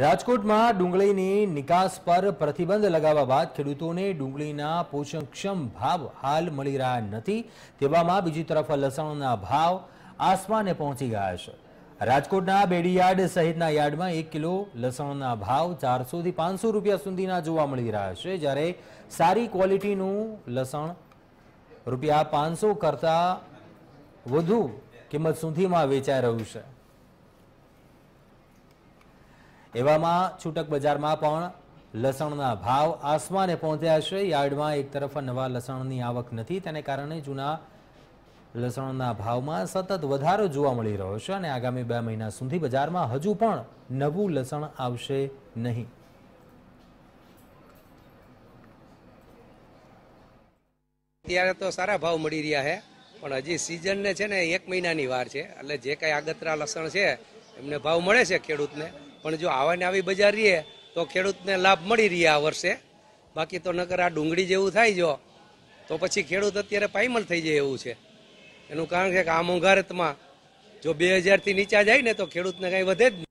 રાજકોટમાં ડુંગળીની નિકાસ પર પ્રતિબંધ લગાવવા બાદ ખેડૂતોને ડુંગળીના પોષણક્ષમ ભાવ હાલ મળી રહ્યા નથી તેવામાં બીજી તરફ લસણના ભાવ આસમાને પહોંચી ગયા છે રાજકોટના બેડી યાર્ડ સહિતના યાર્ડમાં એક કિલો લસણના ભાવ ચારસોથી પાંચસો રૂપિયા સુધીના જોવા મળી રહ્યા છે જ્યારે સારી ક્વોલિટીનું લસણ રૂપિયા પાંચસો કરતાં વધુ કિંમત સુધીમાં વેચાઈ રહ્યું છે એવામાં છૂટક બજારમાં પણ લસણના ભાવ આસમાને પહોંચ્યા છે યાર્ડમાં એક તરફ નવા લસણની આવક નથી તેને કારણે જૂના લસણના ભાવમાં સતત વધારો જોવા મળી રહ્યો છે અને આગામી બે મહિના સુધી બજારમાં હજુ પણ નવું લસણ આવશે નહીં અત્યારે તો સારા ભાવ મળી રહ્યા છે પણ હજી સિઝનને છે ને એક મહિનાની વાર છે એટલે જે કાંઈ આગતરા લસણ છે એમને ભાવ મળે છે ખેડૂતને પણ જો આવા ને આવી બજાર રહીએ તો ખેડૂતને લાભ મળી રહ્યા આ વર્ષે બાકી તો નકર આ ડુંગળી જેવું થાય જો તો પછી ખેડૂત અત્યારે પાયમલ થઈ જાય એવું છે એનું કારણ છે કે આ મોંઘારતમાં જો બે હજારથી નીચા જાય ને તો ખેડૂતને કાંઈ વધે જ